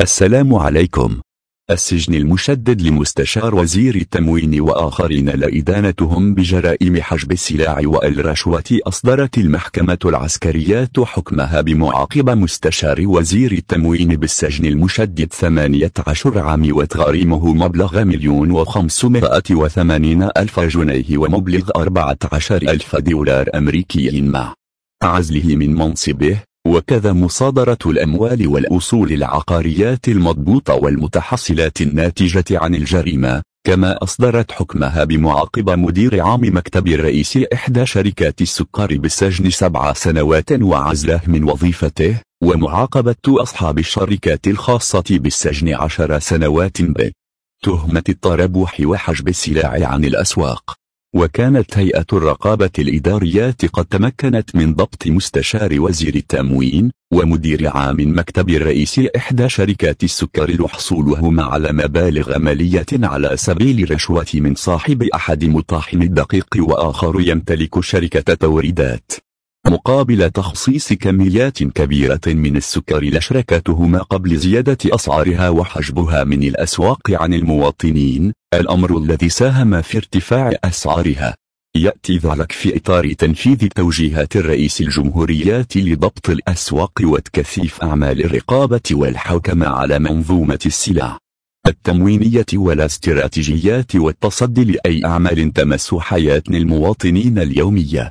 السلام عليكم السجن المشدد لمستشار وزير التموين وآخرين لإدانتهم بجرائم حجب السلاع والرشوة أصدرت المحكمة العسكرية حكمها بمعاقبة مستشار وزير التموين بالسجن المشدد 18 عام وتغريمه مبلغ مليون وخمسمائة وثمانين ألف جنيه ومبلغ 14 ألف دولار أمريكي مع عزله من منصبه وكذا مصادرة الأموال والأصول العقاريات المضبوطة والمتحصلات الناتجة عن الجريمة كما أصدرت حكمها بمعاقبة مدير عام مكتب الرئيس إحدى شركات السكر بالسجن سبع سنوات وعزله من وظيفته ومعاقبة أصحاب الشركات الخاصة بالسجن عشر سنوات بتهمة تهمة التربح وحجب السلع عن الأسواق وكانت هيئة الرقابة الإداريات قد تمكنت من ضبط مستشار وزير التموين ومدير عام مكتب الرئيس إحدى شركات السكر وحصولهما على مبالغ مالية على سبيل الرشوة من صاحب أحد مطاحن الدقيق وآخر يمتلك شركة توريدات مقابل تخصيص كميات كبيرة من السكر لشركتهما قبل زيادة أسعارها وحجبها من الأسواق عن المواطنين الأمر الذي ساهم في ارتفاع أسعارها يأتي ذلك في إطار تنفيذ توجيهات الرئيس الجمهوريات لضبط الأسواق وتكثيف أعمال الرقابة والحوكمة على منظومة السلع التموينية والاستراتيجيات والتصدي لأي أعمال تمس حياة المواطنين اليومية